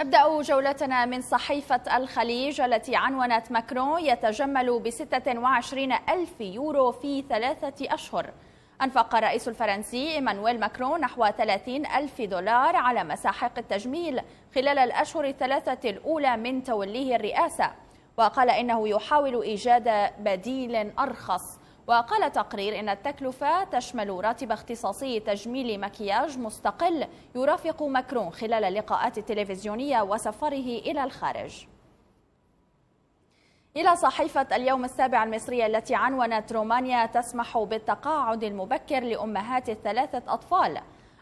نبدأ جولتنا من صحيفة الخليج التي عنونت ماكرون يتجمل ب 26 ألف يورو في ثلاثة أشهر أنفق الرئيس الفرنسي إيمانويل ماكرون نحو 30 ألف دولار على مساحيق التجميل خلال الأشهر الثلاثة الأولى من توليه الرئاسة وقال إنه يحاول إيجاد بديل أرخص وقال تقرير أن التكلفة تشمل راتب اختصاصي تجميل مكياج مستقل يرافق ماكرون خلال اللقاءات التلفزيونية وسفره إلى الخارج إلى صحيفة اليوم السابع المصرية التي عنونت رومانيا تسمح بالتقاعد المبكر لأمهات الثلاثة أطفال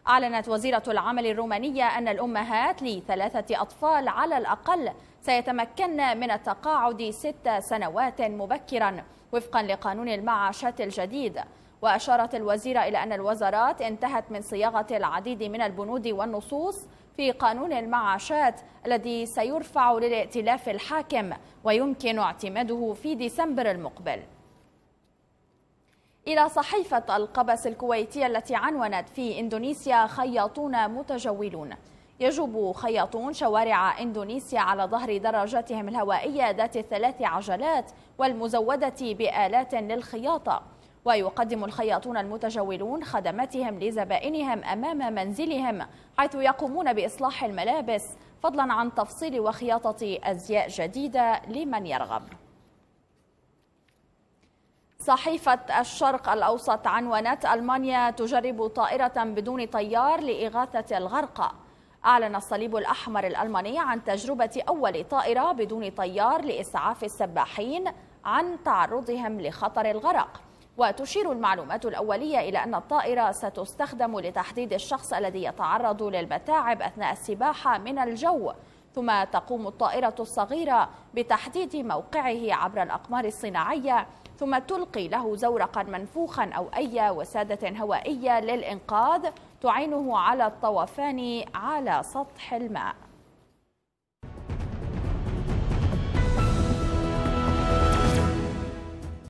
أعلنت وزيرة العمل الرومانية أن الأمهات لثلاثة أطفال على الأقل سيتمكن من التقاعد ست سنوات مبكرا وفقا لقانون المعاشات الجديد وأشارت الوزيرة إلى أن الوزارات انتهت من صياغة العديد من البنود والنصوص في قانون المعاشات الذي سيرفع للائتلاف الحاكم ويمكن اعتماده في ديسمبر المقبل إلى صحيفة القبس الكويتية التي عنونت في إندونيسيا خياطون متجولون يجوب خياطون شوارع إندونيسيا على ظهر دراجاتهم الهوائية ذات الثلاث عجلات والمزودة بآلات للخياطة ويقدم الخياطون المتجولون خدماتهم لزبائنهم أمام منزلهم حيث يقومون بإصلاح الملابس فضلا عن تفصيل وخياطة أزياء جديدة لمن يرغب صحيفة الشرق الأوسط عنونت ألمانيا تجرب طائرة بدون طيار لإغاثة الغرقى أعلن الصليب الأحمر الألماني عن تجربة أول طائرة بدون طيار لإسعاف السباحين عن تعرضهم لخطر الغرق وتشير المعلومات الأولية إلى أن الطائرة ستستخدم لتحديد الشخص الذي يتعرض للمتاعب أثناء السباحة من الجو ثم تقوم الطائرة الصغيرة بتحديد موقعه عبر الأقمار الصناعية ثم تلقي له زورقا منفوخا أو أي وسادة هوائية للإنقاذ تعينه على الطوفان على سطح الماء